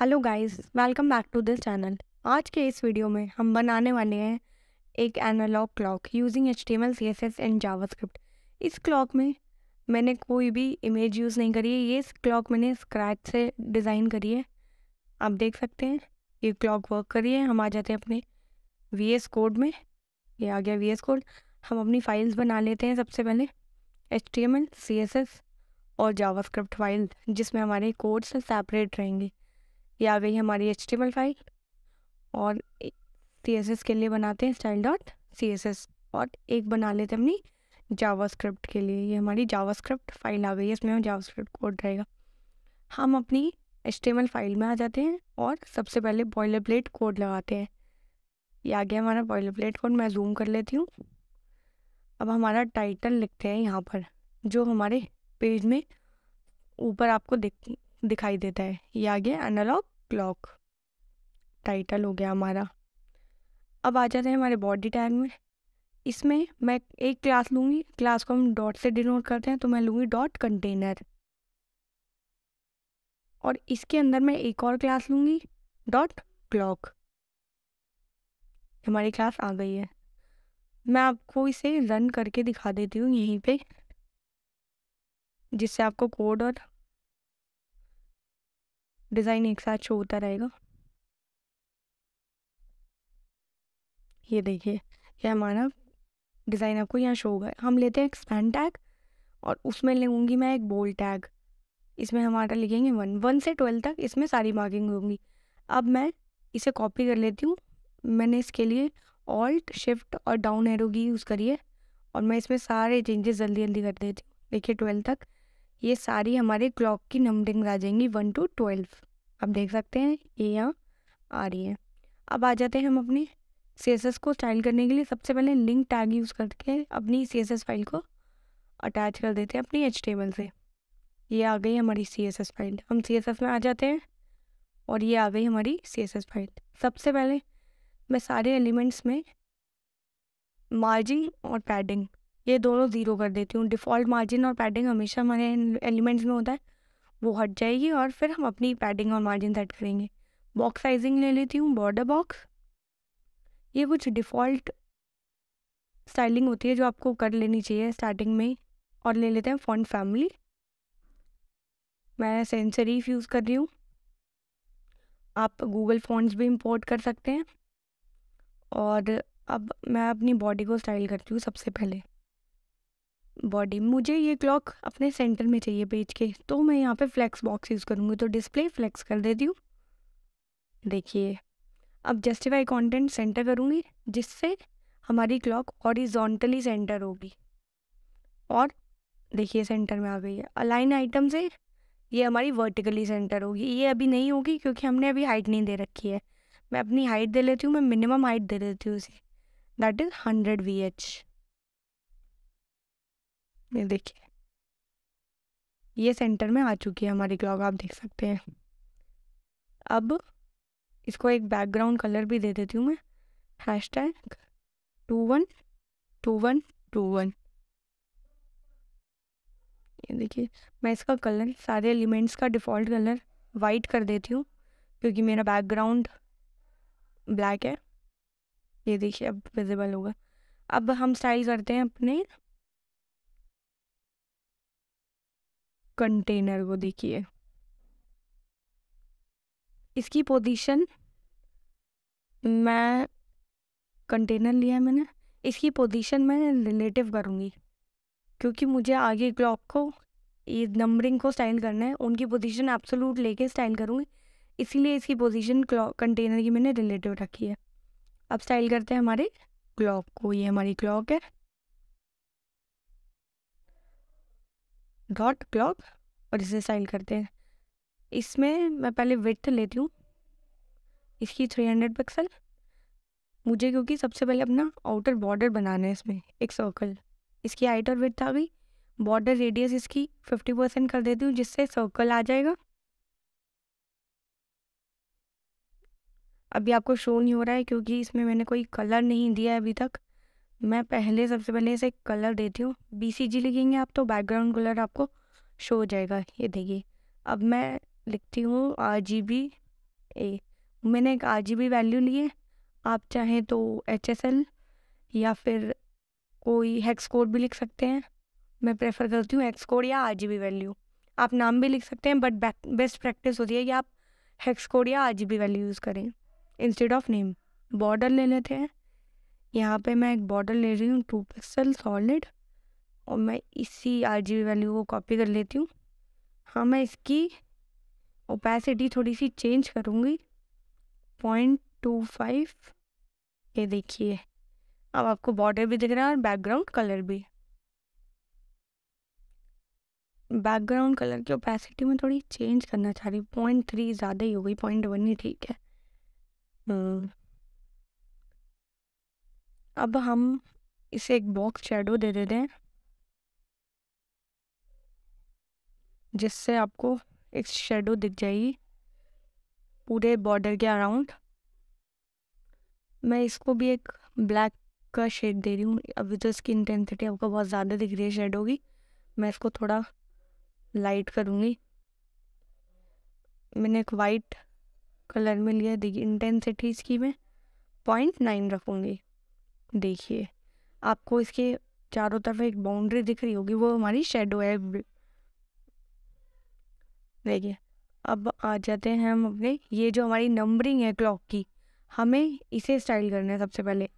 Hello guys welcome back to this channel आज के इस वीडियो में हम बनाने वाले हैं एक analogue clock using H T M L C S S and JavaScript इस क्लॉक में मैंने कोई भी इमेज यूज़ नहीं करी है ये क्लॉक मैंने स्क्रैच से डिज़ाइन करी है आप देख सकते हैं ये क्लॉक वर्क करिए हम आ जाते हैं अपने वी एस कोड में ये आ गया वी एस कोड हम अपनी फ़ाइल्स बना लेते हैं सबसे पहले H T M L C S S और स्क्रिप्ट फाइल जिसमें हमारे कोड्स सेपरेट रहेंगे ये आ गई हमारी एच फाइल और सी के लिए बनाते हैं स्टाइल डॉट सी और एक बना लेते हैं अपनी जावास्क्रिप्ट के लिए ये हमारी जावास्क्रिप्ट फाइल आ गई है इसमें हम जावास्क्रिप्ट कोड रहेगा हम अपनी एच फाइल में आ जाते हैं और सबसे पहले बॉयलर प्लेट कोड लगाते हैं ये आ गया हमारा बॉयलर प्लेट कोड मैं जूम कर लेती हूँ अब हमारा टाइटल लिखते हैं यहाँ पर जो हमारे पेज में ऊपर आपको दिख दिखाई देता है ये आ गया एनालॉग क्लॉक टाइटल हो गया हमारा अब आ जाते हैं हमारे बॉडी टैग में इसमें मैं एक क्लास लूँगी क्लास को हम डॉट से डिनोट करते हैं तो मैं लूँगी डॉट कंटेनर और इसके अंदर मैं एक और क्लास लूँगी डॉट क्लॉक हमारी क्लास आ गई है मैं आपको इसे रन करके दिखा देती हूँ यहीं पे जिससे आपको कोड और डिज़ाइन एक साथ शो होता रहेगा ये देखिए ये हमारा डिज़ाइन आपको यहाँ शो होगा हम लेते हैं एक्सपैंड टैग और उसमें लूँगी मैं एक बोल टैग इसमें हमारा लिखेंगे वन वन से ट्वेल्व तक इसमें सारी मार्किंग होंगी अब मैं इसे कॉपी कर लेती हूँ मैंने इसके लिए ऑल्ट शिफ्ट और डाउन एरो की यूज़ करी है और मैं इसमें सारे चेंजेस जल्दी जल्दी कर देती हूँ देखिए ट्वेल्व तक ये सारी हमारे क्लॉक की नंबरिंग आ जाएंगी वन टू ट्वेल्व आप देख सकते हैं ये यहाँ आ रही है अब आ जाते हैं हम अपनी सेसेस को स्टाइल करने के लिए सबसे पहले लिंक टैग यूज़ करके अपनी सीएसएस फाइल को अटैच कर देते हैं अपनी एच से ये आ गई हमारी सी फाइल हम सी में आ जाते हैं और ये आ गई हमारी सी फाइल सबसे पहले मैं सारे एलिमेंट्स में मार्जिंग और पैडिंग ये दोनों ज़ीरो कर देती हूँ डिफ़ॉल्ट मार्जिन और पैडिंग हमेशा हमारे एलिमेंट्स में होता है वो हट जाएगी और फिर हम अपनी पैडिंग और मार्जिन सेट करेंगे बॉक्स साइजिंग ले लेती हूँ बॉर्डर बॉक्स ये कुछ डिफ़ॉल्ट स्टाइलिंग होती है जो आपको कर लेनी चाहिए स्टार्टिंग में और ले लेते हैं फॉन्ट फैमिली मैं सेंसरीफ यूज़ कर रही हूँ आप गूगल फॉन्ट्स भी इंपोर्ट कर सकते हैं और अब मैं अपनी बॉडी को स्टाइल करती हूँ सबसे पहले बॉडी मुझे ये क्लॉक अपने सेंटर में चाहिए पेज के तो मैं यहाँ पे फ्लैक्स बॉक्स यूज़ करूँगी तो डिस्प्ले फ्लैक्स कर देती हूँ देखिए अब जस्टिफाई कंटेंट सेंटर करूँगी जिससे हमारी क्लॉक हॉरिजॉन्टली सेंटर होगी और देखिए सेंटर में आ गई है अलाइन आइटम से ये हमारी वर्टिकली सेंटर होगी ये अभी नहीं होगी क्योंकि हमने अभी हाइट नहीं दे रखी है मैं अपनी हाइट दे लेती हूँ मैं मिनिमम हाइट दे देती हूँ इसे that is hundred V H ये देखिए ये सेंटर में आ चुकी है हमारी क्लॉक आप देख सकते हैं अब इसको एक बैकग्राउंड कलर भी दे देती हूँ मैं hashtag two one two one two one ये देखिए मैं इसका कलर सारे एलिमेंट्स का डिफ़ॉल्ट कलर वाइट कर देती हूँ क्योंकि मेरा बैकग्राउंड ब्लैक है ये देखिए अब विजिबल होगा अब हम स्टाइल करते हैं अपने कंटेनर वो देखिए इसकी पोजीशन मैं कंटेनर लिया है मैंने इसकी पोजीशन मैं रिलेटिव करूँगी क्योंकि मुझे आगे क्लॉक को ये नंबरिंग को स्टाइल करना है उनकी पोजीशन एब्सोलूट लेके स्टाइल करूँगी इसीलिए इसकी पोजीशन क्लॉक कंटेनर की मैंने रिलेटिव रखी है अब स्टाइल करते हैं हमारे क्लॉक को ये हमारी क्लॉक है डॉट क्लॉक और इसे साइन करते हैं इसमें मैं पहले विथ लेती हूँ इसकी थ्री हंड्रेड पिक्सल मुझे क्योंकि सबसे पहले अपना आउटर बॉर्डर बनाना है इसमें एक सर्कल इसकी हाइट और विथ आ गई बॉर्डर रेडियस इसकी फिफ्टी परसेंट कर देती हूँ जिससे सर्कल आ जाएगा अभी आपको शो नहीं हो रहा है क्योंकि इसमें मैंने कोई कलर नहीं दिया है अभी तक मैं पहले सबसे पहले इसे कलर देती हूँ बी सी जी लिखेंगे आप तो बैकग्राउंड कलर आपको शो हो जाएगा ये देखिए अब मैं लिखती हूँ आर जी बी ए मैंने एक आर जी बी वैल्यू है आप चाहें तो एच एस एल या फिर कोई हेक्स कोड भी लिख सकते हैं मैं प्रेफर करती हूँ हेक्स कोड या आर जी बी वैल्यू आप नाम भी लिख सकते हैं बट बेस्ट प्रैक्टिस होती है कि आप हेक्स कोड या R G B value use करें इंस्टेड ऑफ नेम बॉर्डर ले लेते हैं यहाँ पे मैं एक बॉटल ले रही हूँ टू पिक्सल सॉलिड और मैं इसी आर जी वैल्यू को कॉपी कर लेती हूँ हाँ मैं इसकी ओपेसिटी थोड़ी सी चेंज करूँगी पॉइंट टू फाइव ये देखिए अब आपको बॉर्डर भी दिख रहा है और बैकग्राउंड कलर भी बैकग्राउंड कलर की ओपेसिटी में थोड़ी चेंज करना चाह रही पॉइंट थ्री ज़्यादा ही हो गई पॉइंट वन ही ठीक है हम्म। अब हम इसे एक बॉक्स शेडो दे देते हैं जिससे आपको एक शेडो दिख जाएगी पूरे बॉर्डर के अराउंड मैं इसको भी एक ब्लैक का शेड दे रही हूँ अभी तो इसकी इंटेंसिटी आपको बहुत ज़्यादा दिख रही है शेडो की मैं इसको थोड़ा लाइट करूँगी मैंने एक वाइट कलर में लिया देखिए इंटेंसिटी इसकी मैं पॉइंट नाइन रखूँगी देखिए आपको इसके चारों तरफ एक बाउंड्री दिख रही होगी वो हमारी शेडो है देखिए अब आ जाते हैं हम अपने ये जो हमारी नंबरिंग है क्लॉक की हमें इसे स्टाइल करना है सबसे पहले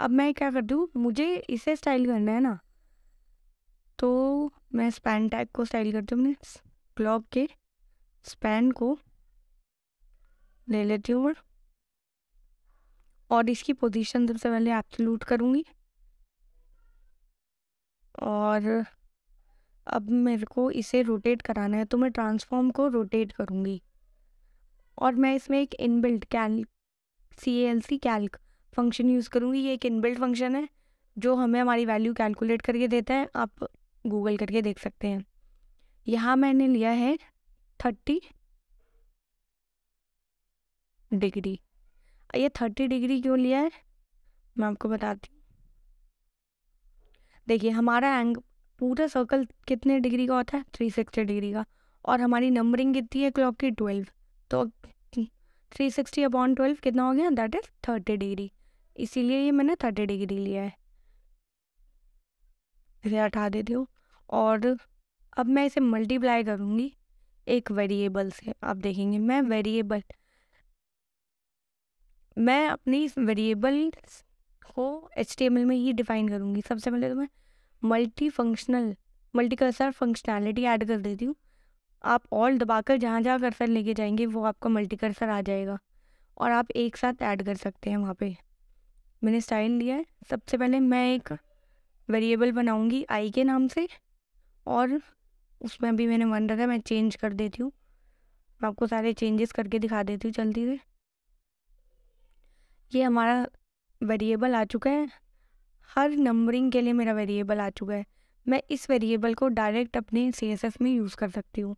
अब मैं क्या करती हूँ मुझे इसे स्टाइल करना है ना तो मैं स्पैन टैग को स्टाइल करती हूँ अपने क्लॉक के स्पैन को ले लेती हूँ और इसकी पोजीशन सबसे पहले लूट करूँगी और अब मेरे को इसे रोटेट कराना है तो मैं ट्रांसफॉर्म को रोटेट करूँगी और मैं इसमें एक inbuilt cal C L C calc function use करूँगी ये एक इनबिल्ट फंक्शन है जो हमें हमारी वैल्यू कैलकुलेट करके देता है आप गूगल करके देख सकते हैं यहाँ मैंने लिया है थर्टी डिग्री ये थर्टी डिग्री क्यों लिया है मैं आपको बताती हूँ देखिए हमारा एंग पूरा सर्कल कितने डिग्री का होता है थ्री सिक्सटी डिग्री का और हमारी नंबरिंग कितनी है क्लॉक की ट्वेल्व तो थ्री सिक्सटी अपॉन ट्वेल्व कितना हो गया दैट इज़ थर्टी डिग्री इसीलिए ये मैंने थर्टी डिग्री लिया है इसे हटा देती हूँ और अब मैं इसे मल्टीप्लाई करूँगी एक वेरिएबल से आप देखेंगे मैं वेरिएबल मैं अपनी वेरिएबल को एच में ही डिफाइन करूँगी सबसे पहले तो मैं multi functional multi cursor functionality add कर देती हूँ आप ऑल दबाकर जहाँ जहाँ कर्सर लेके जाएंगे वो आपका मल्टी कर्सर आ जाएगा और आप एक साथ ऐड कर सकते हैं वहाँ पे मैंने स्टाइल लिया है सबसे पहले मैं एक वेरिएबल बनाऊँगी आई के नाम से और उसमें भी मैंने वन रखा मैं चेंज कर देती हूँ मैं आपको सारे चेंजेस करके दिखा देती हूँ जल्दी से ये हमारा वेरिएबल आ चुका है हर नंबरिंग के लिए मेरा वेरिएबल आ चुका है मैं इस वेरिएबल को डायरेक्ट अपने सी एस एस में यूज़ कर सकती हूँ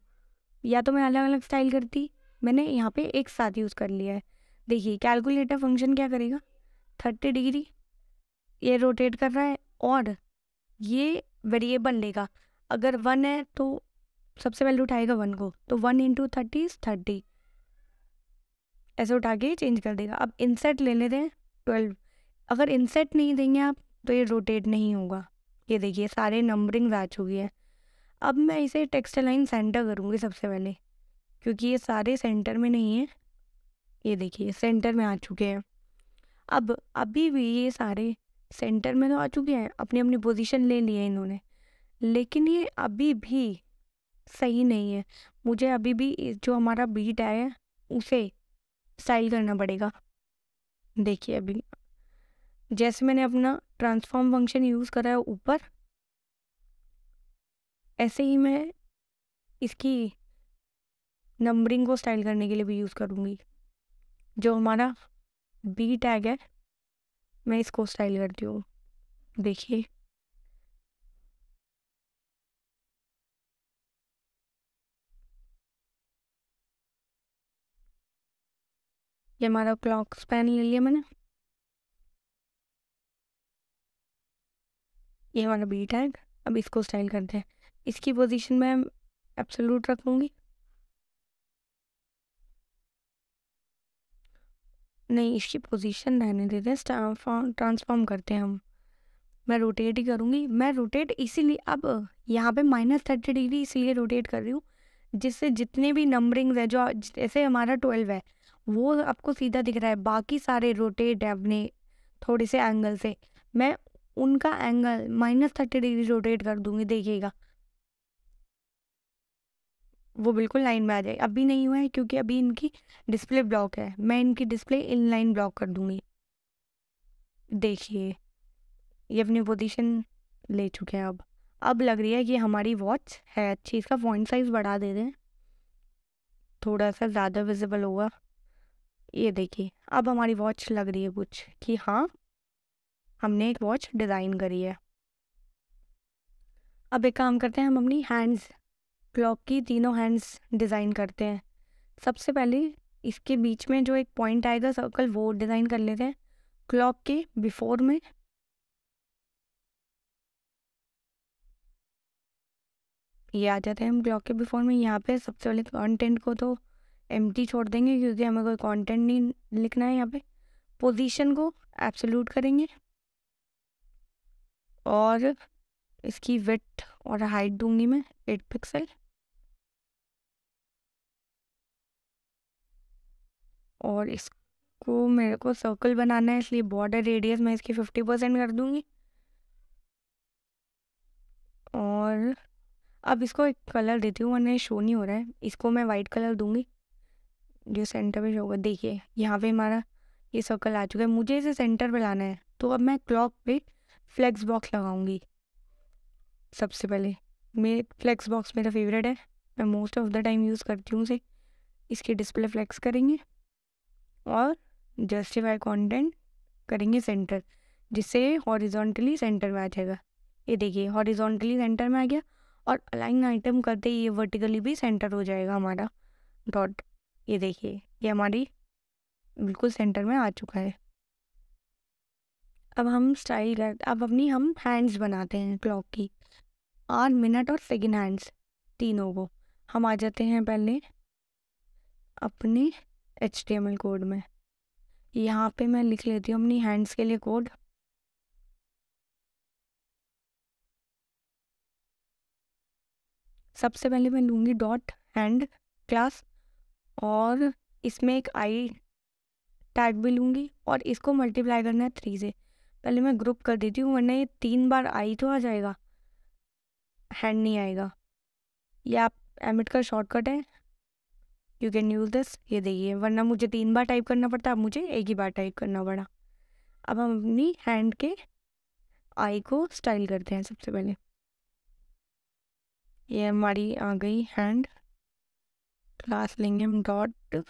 या तो मैं अलग अलग स्टाइल करती मैंने यहाँ पे एक साथ यूज़ कर लिया है देखिए कैलकुलेटर फंक्शन क्या करेगा थर्टी डिग्री ये रोटेट कर रहा है और ये वेरिएबल लेगा अगर वन है तो सबसे पहले उठाएगा वन को तो one into thirty is thirty ऐसे उठा के चेंज कर देगा अब इनसेट ले लेते हैं ट्वेल्व अगर इंसेट नहीं देंगे आप तो ये रोटेट नहीं होगा ये देखिए सारे नंबरिंग आ चुकी है अब मैं इसे टेक्सट लाइन सेंटर करूँगी सबसे पहले क्योंकि ये सारे सेंटर में नहीं है ये देखिए सेंटर में आ चुके हैं अब अभी भी ये सारे सेंटर में तो आ चुके हैं अपनी अपनी पोजीशन ले ली है इन्होंने लेकिन ये अभी भी सही नहीं है मुझे अभी भी जो हमारा बीट आया है उसे स्टाइल करना पड़ेगा देखिए अभी जैसे मैंने अपना ट्रांसफॉर्म फंक्शन यूज़ करा है ऊपर ऐसे ही मैं इसकी नंबरिंग को स्टाइल करने के लिए भी यूज़ करूँगी जो हमारा बी टैग है मैं इसको स्टाइल करती हूँ देखिए ये हमारा क्लॉक स्पैन ले लिया मैंने ये हमारा बी टैग अब इसको स्टाइल करते हैं इसकी पोजीशन मैं एब्सोल्यूट रखूँगी नहीं इसकी पोजीशन रहने देते हैं ट्रांसफॉर्म करते हैं हम मैं रोटेट ही करूँगी मैं रोटेट इसीलिए अब यहाँ पे माइनस थर्टी डिग्री इसलिए रोटेट कर रही हूँ जिससे जितने भी नंबरिंग्स है जो जैसे हमारा ट्वेल्व है वो आपको सीधा दिख रहा है बाकी सारे रोटेट है अपने थोड़े से एंगल से मैं उनका angle minus thirty degree rotate कर दूंगी देखिएगा वो बिल्कुल लाइन में आ जाएगी अभी नहीं हुआ है क्योंकि अभी इनकी डिस्प्ले ब्लॉक है मैं इनकी डिस्प्ले इन लाइन ब्लॉक कर दूंगी देखिए ये अपनी पोजीशन ले चुके हैं अब अब लग रही है कि हमारी वॉच है अच्छी इसका पॉइंट साइज बढ़ा दे दें थोड़ा सा ज़्यादा विजिबल होगा ये देखिए अब हमारी वॉच लग रही है कुछ कि हाँ हमने एक वॉच डिज़ाइन करी है अब एक काम करते हैं हम अपनी हैंड्स क्लॉक की तीनों हैंड्स डिज़ाइन करते हैं सबसे पहले इसके बीच में जो एक पॉइंट आएगा सर्कल वो डिज़ाइन कर लेते हैं क्लॉक के बिफोर में ये आ जाते हैं हम क्लॉक के बिफोर में यहाँ पे सबसे पहले कंटेंट तो को तो एम छोड़ देंगे क्योंकि हमें कोई कॉन्टेंट नहीं लिखना है यहाँ पे पोजीशन को एब्सोल्यूट करेंगे और इसकी विथ और हाइट दूंगी मैं एट पिक्सल और इसको मेरे को सर्कल बनाना है इसलिए बॉर्डर रेडियस मैं इसकी फिफ्टी परसेंट कर दूंगी और अब इसको एक कलर देती हूँ मैंने शो नहीं हो रहा है इसको मैं वाइट कलर दूंगी जो सेंटर पे होगा देखिए यहाँ पे हमारा ये सर्कल आ चुका है मुझे इसे सेंटर पे लाना है तो अब मैं क्लॉक पे फ्लैक्स बॉक्स लगाऊंगी सबसे पहले मेरे फ्लैक्स बॉक्स मेरा फेवरेट है मैं most of the time use करती हूँ उसे इसके डिस्प्ले फ्लैक्स करेंगे और जस्टिफाई कॉन्टेंट करेंगे सेंटर जिससे हॉरिजॉन्टली सेंटर में आ जाएगा ये देखिए हॉरिजॉन्टली सेंटर में आ गया और अलाइन आइटम करते ही ये वर्टिकली भी सेंटर हो जाएगा हमारा डॉट ये देखिए ये हमारी बिल्कुल सेंटर में आ चुका है अब हम स्टाइल कर अब अपनी हम हैंड्स बनाते हैं क्लॉक की आठ मिनट और सेकेंड हैंड्स तीनों को हम आ जाते हैं पहले अपने एच कोड में यहाँ पे मैं लिख लेती हूँ अपनी हैंड्स के लिए कोड सबसे पहले मैं लूँगी डॉट हैंड क्लास और इसमें एक आई टैग भी लूँगी और इसको मल्टीप्लाई करना है थ्री से पहले मैं ग्रुप कर देती हूँ वरना ये तीन बार आई तो आ जाएगा हैंड नहीं आएगा ये आप एमिट का शॉर्टकट है यू कैन यूज़ दिस ये देखिए वरना मुझे तीन बार टाइप करना पड़ता अब मुझे एक ही बार टाइप करना पड़ा अब हम अपनी हैंड के आई को स्टाइल करते हैं सबसे पहले ये हमारी आ गई हैंड क्लास लेंगे हम डॉट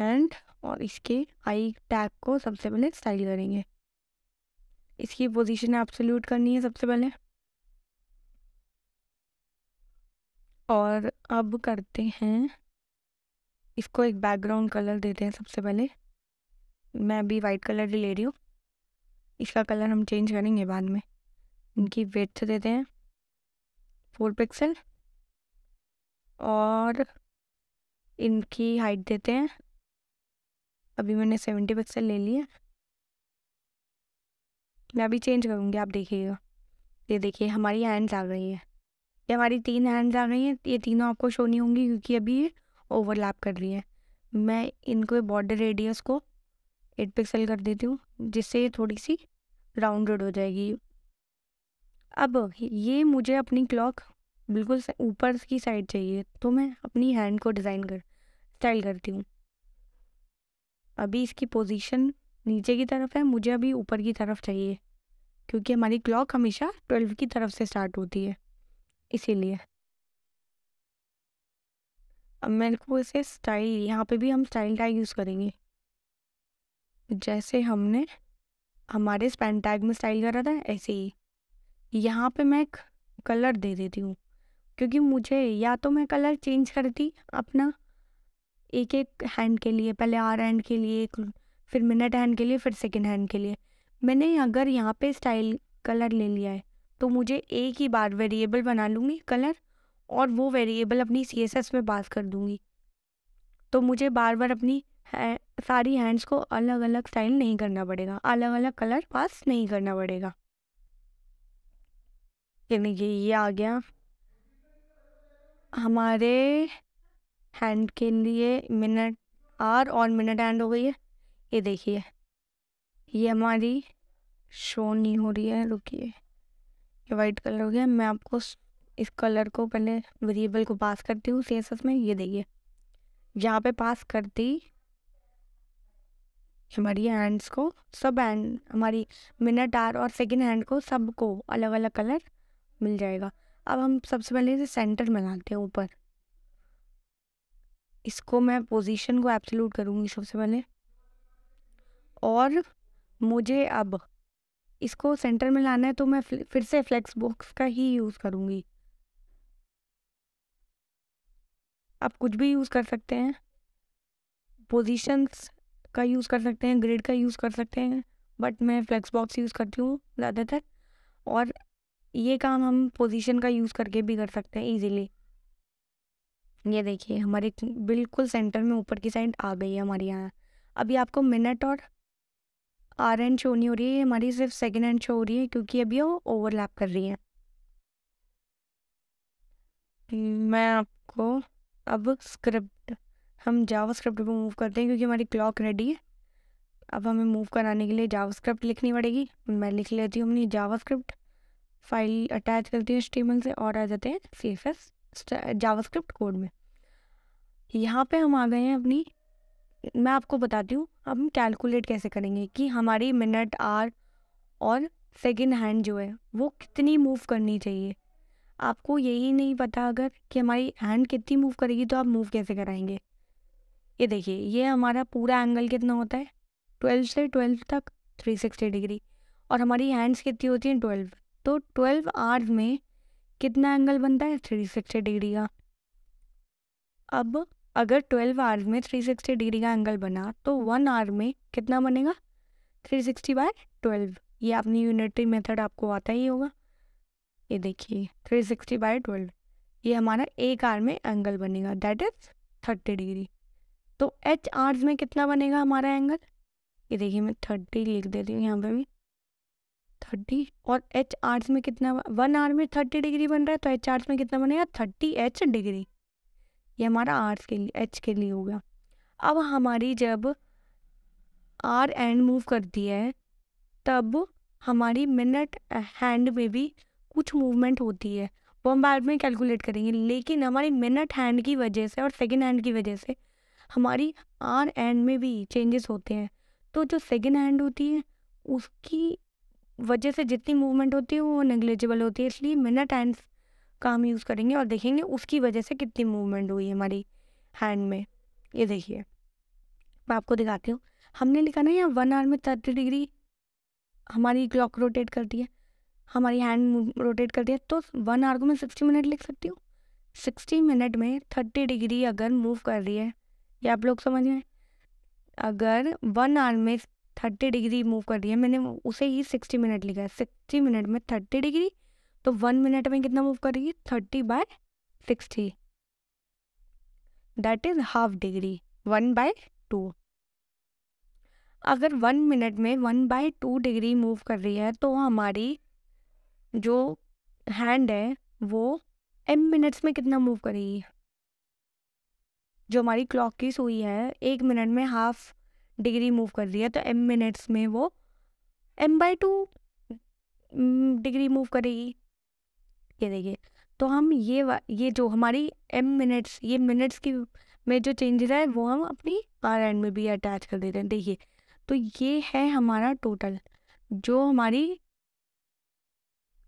एंड और इसके आई टैग को सबसे पहले स्टाइल करेंगे इसकी पोजीशन सल्यूट करनी है सबसे पहले और अब करते हैं इसको एक बैकग्राउंड कलर देते हैं सबसे पहले मैं अभी वाइट कलर ले रही हूँ इसका कलर हम चेंज करेंगे बाद में इनकी वेथ देते हैं फोर पिक्सल और इनकी हाइट देते हैं अभी मैंने सेवेंटी पिक्सल ले ली है मैं अभी चेंज करूँगी आप देखिएगा ये देखिए हमारी हैंड्स आ गई है ये हमारी तीन हैंड्स आ गई हैं ये तीनों आपको शो नहीं होंगी क्योंकि अभी ये ओवरलैप कर रही है मैं इनको बॉर्डर रेडियस को एट पिक्सल कर देती हूँ जिससे ये थोड़ी सी राउंडेड हो जाएगी अब ये मुझे अपनी क्लॉक बिल्कुल ऊपर की साइड चाहिए तो मैं अपनी हैंड को डिज़ाइन कर स्टाइल करती हूँ अभी इसकी पोजीशन नीचे की तरफ है मुझे अभी ऊपर की तरफ चाहिए क्योंकि हमारी क्लॉक हमेशा ट्वेल्व की तरफ से स्टार्ट होती है इसीलिए अब मेरे को इसे स्टाइल यहाँ पे भी हम स्टाइल टैग यूज़ करेंगे जैसे हमने हमारे स्पैन टैग में स्टाइल करा था ऐसे ही यहाँ पे मैं एक कलर दे देती हूँ क्योंकि मुझे या तो मैं कलर चेंज करती अपना एक एक हैंड के लिए पहले आर हैंड के लिए एक फिर मिनट हैंड के लिए फिर सेकेंड हैंड के लिए मैंने अगर यहाँ पे स्टाइल कलर ले लिया है तो मुझे एक ही बार वेरिएबल बना लूँगी कलर और वो वेरिएबल अपनी सी एस एस में पास कर दूँगी तो मुझे बार बार अपनी है, सारी हैंड्स को अलग अलग स्टाइल नहीं करना पड़ेगा अलग अलग कलर पास नहीं करना पड़ेगा यानी कि ये आ गया हमारे हैंड के लिए मिनट आर और मिनट हैंड हो गई है ये देखिए ये हमारी शो नहीं हो रही है रुकिए ये वाइट कलर हो गया मैं आपको इस कलर को पहले वेरिएबल को पास करती हूँ सी में ये देखिए जहाँ पे पास करती हमारी हैंड्स को सब हैंड हमारी मिनट आर और सेकेंड हैंड को सबको अलग अलग कलर मिल जाएगा अब हम सबसे पहले इसे सेंटर में लाते हैं ऊपर इसको मैं पोजीशन को एब्सोल्यूट करूँगी सबसे पहले और मुझे अब इसको सेंटर में लाना है तो मैं फिर से फ्लेक्स बॉक्स का ही यूज़ करूँगी आप कुछ भी यूज़ कर सकते हैं पोजीशंस का यूज़ कर सकते हैं ग्रिड का यूज़ कर सकते हैं बट मैं फ्लेक्स बॉक्स यूज़ करती हूँ ज़्यादातर और ये काम हम पोजीशन का यूज़ करके भी कर सकते हैं इजीली ये देखिए हमारे बिल्कुल सेंटर में ऊपर की साइड आ गई है हमारी यहाँ अभी आपको मिनट और आर एंड शो नहीं हो रही है हमारी सिर्फ सेकेंड एंड शो हो रही है क्योंकि अभी वो ओवरलैप कर रही है मैं आपको अब स्क्रिप्ट हम जावा स्क्रिप्ट पर मूव करते हैं क्योंकि हमारी क्लॉक रेडी है अब हमें मूव कराने के लिए जावा स्क्रिप्ट लिखनी पड़ेगी मैं लिख लेती हूँ अपनी जावा स्क्रिप्ट फाइल अटैच करती है स्टीमल से और आ जाते हैं C F S JavaScript code में यहाँ पे हम आ गए हैं अपनी मैं आपको बताती हूँ अब हम कैलकुलेट कैसे करेंगे कि हमारी मिनट आर और सेकेंड हैंड जो है वो कितनी मूव करनी चाहिए आपको यही नहीं पता अगर कि हमारी हैंड कितनी मूव करेगी तो आप मूव कैसे कराएंगे ये देखिए ये हमारा पूरा एंगल कितना होता है ट्वेल्व से ट्वेल्व तक थ्री सिक्सटी डिग्री और हमारी हैंड्स कितनी होती हैं ट्वेल्व तो ट्वेल्व आर्स में कितना एंगल बनता है थ्री सिक्सटी डिग्री का अब अगर ट्वेल्व आर्स में थ्री सिक्सटी डिग्री का एंगल बना तो वन आर में कितना बनेगा थ्री सिक्सटी बाय ट्वेल्व ये अपनी यूनिटरी मेथड आपको आता ही होगा ये देखिए थ्री सिक्सटी बाय ट्वेल्व ये हमारा एक आर में एंगल बनेगा दैट इज थर्टी डिग्री तो एच आर्स में कितना बनेगा हमारा एंगल ये देखिए मैं थर्टी लिख देती हूँ यहाँ पे भी थर्टी और एच आर्ट्स में कितना वन आर में थर्टी डिग्री बन रहा है तो एच आर्ट्स में कितना बनेगा थर्टी एच डिग्री ये हमारा आर्ट्स के लिए एच के लिए हो गया अब हमारी जब आर एंड मूव करती है तब हमारी मिनट हैंड में भी कुछ मूवमेंट होती है वो हम बाद में कैलकुलेट करेंगे लेकिन हमारी मिनट हैंड की वजह से और सेकेंड हैंड की वजह से हमारी आर एंड में भी चेंजेस होते हैं तो जो सेकेंड हैंड होती है उसकी वजह से जितनी मूवमेंट होती है वो नेग्लिजिबल होती है इसलिए मिनट एंड का हम यूज़ करेंगे और देखेंगे उसकी वजह से कितनी मूवमेंट हुई है हमारी हैंड में ये देखिए मैं आपको दिखाती हूँ हमने लिखा ना यहाँ वन आवर में थर्टी डिग्री हमारी क्लॉक रोटेट करती है हमारी हैंड रोटेट करती है तो वन आवर को मैं सिक्सटी मिनट लिख सकती हूँ सिक्सटी मिनट में थर्टी डिग्री अगर मूव कर रही है ये आप लोग समझ में अगर वन आवर में थर्टी डिग्री मूव कर दिया मैंने उसे ही सिक्सटी मिनट लिखा है सिक्सटी मिनट में थर्टी डिग्री तो वन मिनट में कितना मूव करेगी thirty by sixty that is half degree one by two अगर वन मिनट में one by two degree move कर रही है तो हमारी जो हैंड है वो एम मिनट्स में कितना मूव करेगी जो हमारी क्लॉक की सुई है एक मिनट में हाफ डिग्री मूव कर दिया तो एम मिनट्स में वो M by two degree move करेगी ये देखिए तो हम ये ये जो हमारी एम मिनट्स ये मिनट्स की में जो चेंजेस है वो हम अपनी आर एंड में भी अटैच कर देते हैं देखिए तो ये है हमारा टोटल जो हमारी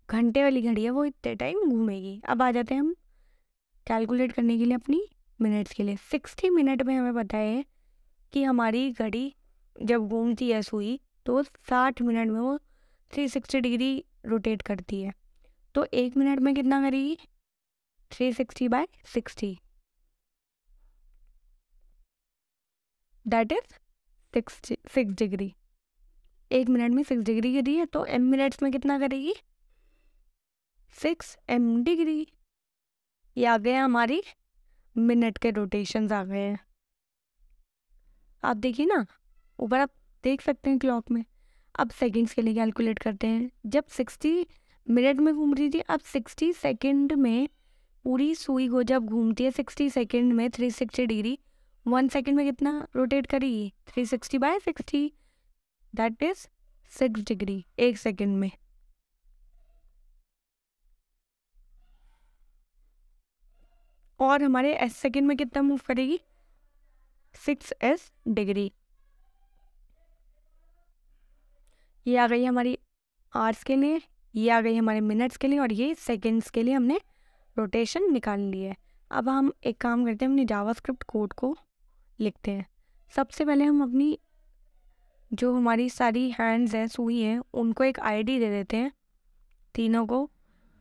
घंटे वाली घड़ी है वो इतने टाइम घूमेगी अब आ जाते हैं हम कैलकुलेट करने के लिए अपनी मिनट्स के लिए सिक्सटी मिनट में हमें पता है कि हमारी घड़ी जब घूमती है सुई तो साठ मिनट में वो थ्री सिक्सटी डिग्री रोटेट करती है तो एक मिनट में कितना करेगी three sixty by sixty that is six six degree एक मिनट में सिक्स डिग्री करी है तो एम मिनट्स में कितना करेगी सिक्स एम डिग्री ये आ गए हमारी मिनट के रोटेशंस आ गए हैं आप देखिए ना ऊपर आप देख सकते हैं क्लॉक में अब सेकंड्स के लिए कैलकुलेट करते हैं जब सिक्सटी मिनट में घूम रही थी अब सिक्सटी सेकेंड में पूरी सुई को जब घूमती है सिक्सटी सेकेंड में three sixty degree one second में कितना रोटेट करेगी three sixty by sixty that is six degree एक सेकेंड में और हमारे एस सेकेंड में कितना मूव करेगी सिक्स एस डिग्री ये आ गई हमारी आर्स के लिए ये आ गई हमारे मिनट्स के लिए और ये सेकेंड्स के लिए हमने रोटेशन निकाल ली है अब हम एक काम करते हैं अपनी जावास्क्रिप्ट कोड को लिखते हैं सबसे पहले हम अपनी जो हमारी सारी हैंड्स हैं सुई हैं उनको एक आईडी दे देते हैं तीनों को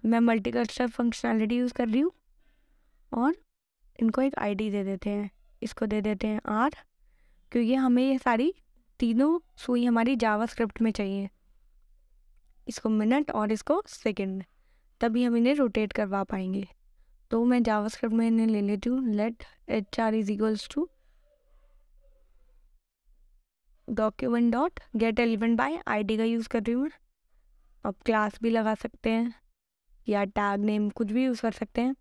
मैं मल्टी कल्चर फंक्शनैलिटी यूज़ कर रही हूँ और इनको एक आईडी दे देते हैं इसको दे देते हैं आर क्योंकि हमें ये सारी तीनों सुई हमारी जावास्क्रिप्ट में चाहिए इसको मिनट और इसको सेकंड तभी हम इन्हें रोटेट करवा पाएंगे तो मैं जावास्क्रिप्ट में इन्हें ले लेती हूँ let H R is equals to document dot get element by ID का यूज़ कर रही हूँ आप अब क्लास भी लगा सकते हैं या टैग नेम कुछ भी यूज़ कर सकते हैं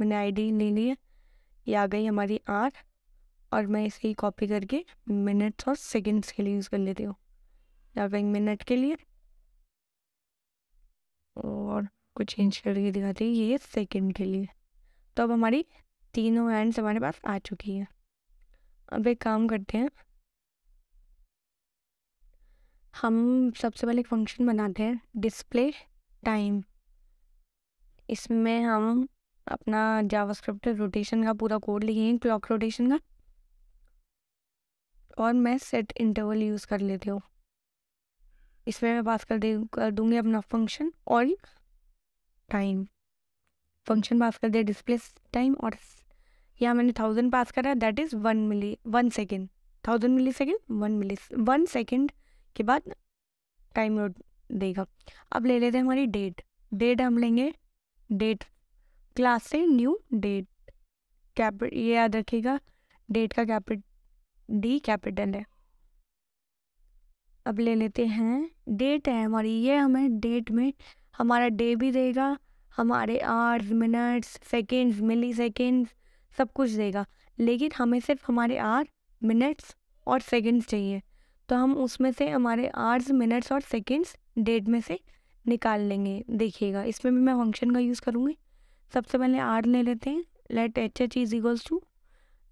मैंने आईडी ले ली है या आ गई हमारी आर और मैं इसे ही कॉपी करके मिनट्स और सेकंड्स के लिए यूज़ कर लेती हूँ या फिर मिनट के लिए और कुछ चेंज करके दिखाती हूँ ये सेकंड के लिए तो अब हमारी तीनों हैंड्स हमारे पास आ चुकी है अब एक काम करते हैं हम सबसे पहले एक फंक्शन बनाते हैं डिस्प्ले टाइम इसमें हम अपना जावास्क्रिप्ट रोटेशन का पूरा कोड लिखेंगे क्लॉक रोटेशन का और मैं सेट इंटरवल यूज़ कर लेती हूँ इसमें मैं पास कर दे कर दूंगी अपना फंक्शन और टाइम फंक्शन पास कर दिया डिस्प्ले टाइम और यहाँ मैंने थाउजेंड पास करा that is one milli one second thousand millisecond one milli one second के बाद टाइम देगा अब ले लेते हैं हमारी डेट डेट हम लेंगे डेट क्लास से न्यू डेट कैप ये याद रखिएगा डेट का कैपिट डी कैपिटल है अब ले लेते हैं डेट है हमारी ये हमें डेट में हमारा डे भी देगा हमारे hours minutes seconds milliseconds सब कुछ देगा लेकिन हमें सिर्फ हमारे आर मिनट्स और सेकेंड्स चाहिए तो हम उसमें से हमारे आवर्स मिनट्स और सेकेंड्स डेट में से निकाल लेंगे देखिएगा इसमें भी मैं फंक्शन का यूज़ करूँगी सबसे पहले आर ले लेते हैं let H H is equals to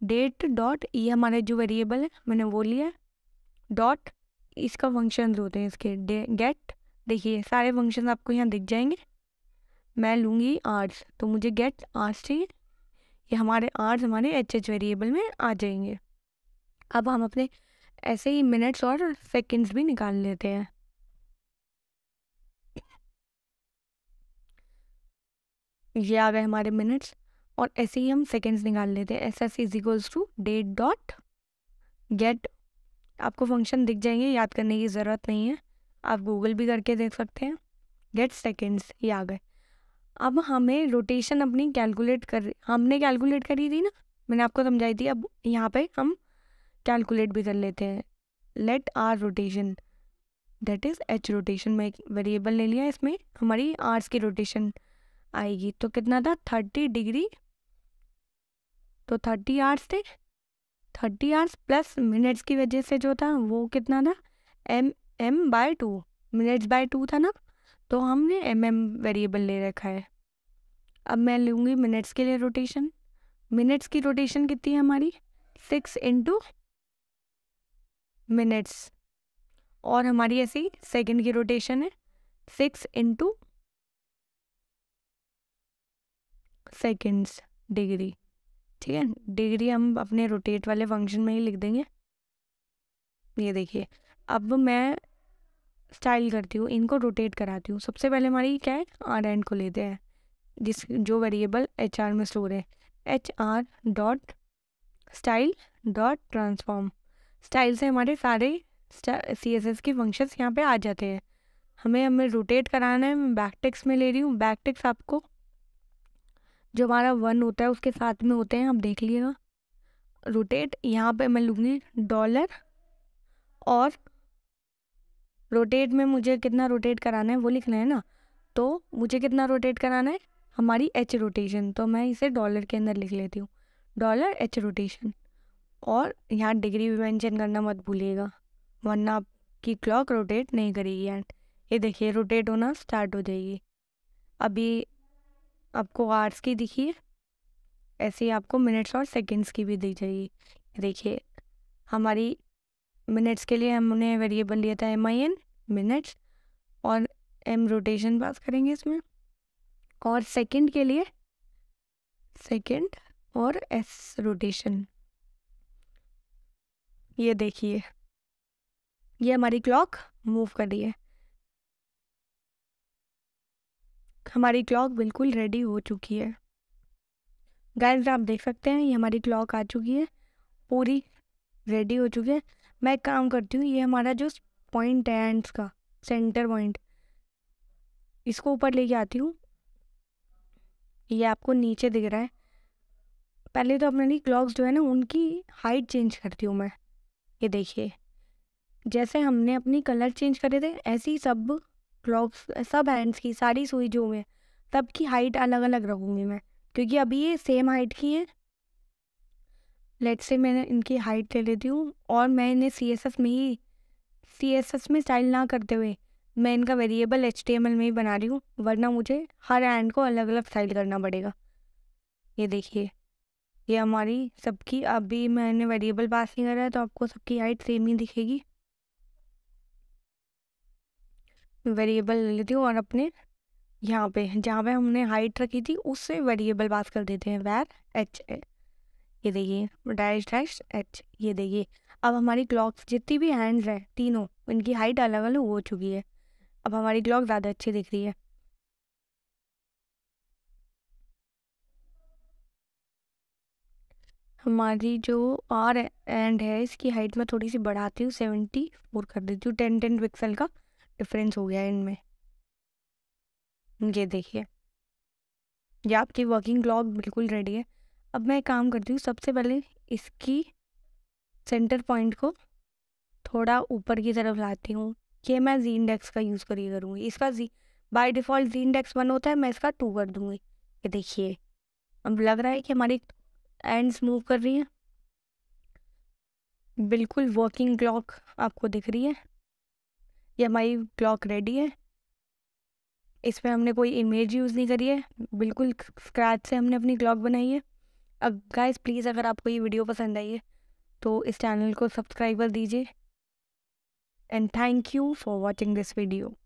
date dot ये हमारे जो वेरिएबल है मैंने वो लिया डॉट इसका फंक्शन होते हैं इसके डे गेट देखिए सारे फंक्शन आपको यहाँ दिख जाएंगे मैं लूँगी आर्ट्स तो मुझे गेट आर्ट्स चाहिए ये हमारे आर्ट्स हमारे एच एच वेरिएबल में आ जाएंगे अब हम अपने ऐसे ही मिनट्स और सेकेंड्स भी निकाल लेते हैं ये आ गए हमारे मिनट्स और ऐसे ही हम सेकेंड्स निकाल लेते हैं S S is to date dot get आपको फंक्शन दिख जाएंगे याद करने की ज़रूरत नहीं है आप गूगल भी करके देख सकते हैं गेट सेकेंड्स ये आ गए अब हमें रोटेशन अपनी कैलकुलेट कर हमने कैलकुलेट करी थी ना मैंने आपको समझाई थी अब यहाँ पे हम कैलकुलेट भी कर लेते हैं let R rotation that is H rotation में एक वेरिएबल ले लिया इसमें हमारी आर्स की रोटेशन आएगी तो कितना था थर्टी डिग्री तो थर्टी आवर्स थे थर्टी आवर्स प्लस मिनट्स की वजह से जो था वो कितना था M M by two minutes by two था ना तो हमने एम एम वेरिएबल ले रखा है अब मैं लूँगी मिनट्स के लिए रोटेशन मिनट्स की रोटेशन कितनी है हमारी सिक्स इंटू मिनट्स और हमारी ऐसी सेकंड की रोटेशन है सिक्स इंटू सेकेंड्स डिग्री ठीक है डिग्री हम अपने रोटेट वाले फंक्शन में ही लिख देंगे ये देखिए अब मैं स्टाइल करती हूँ इनको रोटेट कराती हूँ सबसे पहले हमारी क्या है आर एंड को लेते हैं जिस जो वेरिएबल एच आर में स्टोर है H R dot style dot transform style से हमारे सारे सी एस एस के फंक्शंस यहाँ पे आ जाते हैं हमें हमें रोटेट कराना है मैं बैक टेक्स में ले रही हूँ बैक टेक्स आपको जो हमारा वन होता है उसके साथ में होते हैं आप देख लीजिएगा रोटेट यहाँ पे मैं लूँगी डॉलर और रोटेट में मुझे कितना रोटेट कराना है वो लिखना है ना तो मुझे कितना रोटेट कराना है हमारी एच रोटेशन तो मैं इसे डॉलर के अंदर लिख लेती हूँ डॉलर एच रोटेशन और यहाँ डिग्री भी मैंशन करना मत भूलिएगा वरना आपकी क्लॉक रोटेट नहीं करेगी एंड ये देखिए रोटेट होना स्टार्ट हो जाएगी अभी आपको आर्ट्स की दिखिए ऐसे ही आपको मिनट्स और सेकंड्स की भी दी जाएगी देखिए हमारी मिनट्स के लिए हमने वेरिएबल लिया था एम आई एन मिनट्स और एम रोटेशन पास करेंगे इसमें और सेकंड के लिए सेकंड और एस रोटेशन ये देखिए ये हमारी क्लॉक मूव कर रही है हमारी क्लॉक बिल्कुल रेडी हो चुकी है गाइस आप देख सकते हैं ये हमारी क्लॉक आ चुकी है पूरी रेडी हो चुकी है मैं काम करती हूँ ये हमारा जो पॉइंट है एंड्स का सेंटर पॉइंट इसको ऊपर लेके आती हूँ ये आपको नीचे दिख रहा है पहले तो अपने क्लॉक्स जो है ना उनकी हाइट चेंज करती हूँ मैं ये देखिए जैसे हमने अपनी कलर चेंज करे थे ऐसे ही सब ड्रॉप्स सब हैंड्स की सारी सुई जो है सब की हाइट अलग अलग रखूँगी मैं क्योंकि अभी ये सेम हाइट की है लेट से मैंने इनकी हाइट ले लेती हूँ और मैं इन्हें सी एस एस में ही सी एस एस में स्टाइल ना करते हुए मैं इनका variable H T M L में ही बना रही हूँ वरना मुझे हर हैंड को अलग अलग स्टाइल करना पड़ेगा ये देखिए ये हमारी सबकी अभी मैंने वेरिएबल पास नहीं करा है तो आपको सबकी हाइट सेम ही दिखेगी वेरिएबल ले लेती हूँ और अपने यहाँ पे जहाँ पे हमने हाइट रखी थी उससे वेरिएबल पास कर देते हैं वैर एच ए ये देखिए डैश डैश एच ये देखिए अब हमारी क्लॉक जितनी भी हैंड्स हैं तीनों इनकी हाइट अलग अलग हो चुकी है अब हमारी क्लॉक ज़्यादा अच्छी दिख रही है हमारी जो आर एंड है इसकी हाइट में थोड़ी सी बढ़ाती हूँ सेवेंटी फोर कर देती हूँ टेन टेन पिक्सल का डिफरेंस हो गया है इनमें ये देखिए ये आपकी वर्किंग क्लॉक बिल्कुल रेडी है अब मैं काम करती हूँ सबसे पहले इसकी सेंटर पॉइंट को थोड़ा ऊपर की तरफ लाती हूँ ये मैं जी इंडेक्स का यूज़ करिए करूँगी इसका Z by default Z index one होता है मैं इसका टू कर दूँगी ये देखिए अब लग रहा है कि हमारी एंड्स मूव कर रही हैं बिल्कुल वर्किंग क्लॉक आपको दिख रही है ये हमारी क्लॉक रेडी है इस पर हमने कोई इमेज यूज़ नहीं करी है बिल्कुल स्क्रैच से हमने अपनी क्लॉक बनाई है अब गाइस प्लीज़ अगर आपको ये वीडियो पसंद आई है तो इस चैनल को सब्सक्राइब कर दीजिए and thank you for watching this video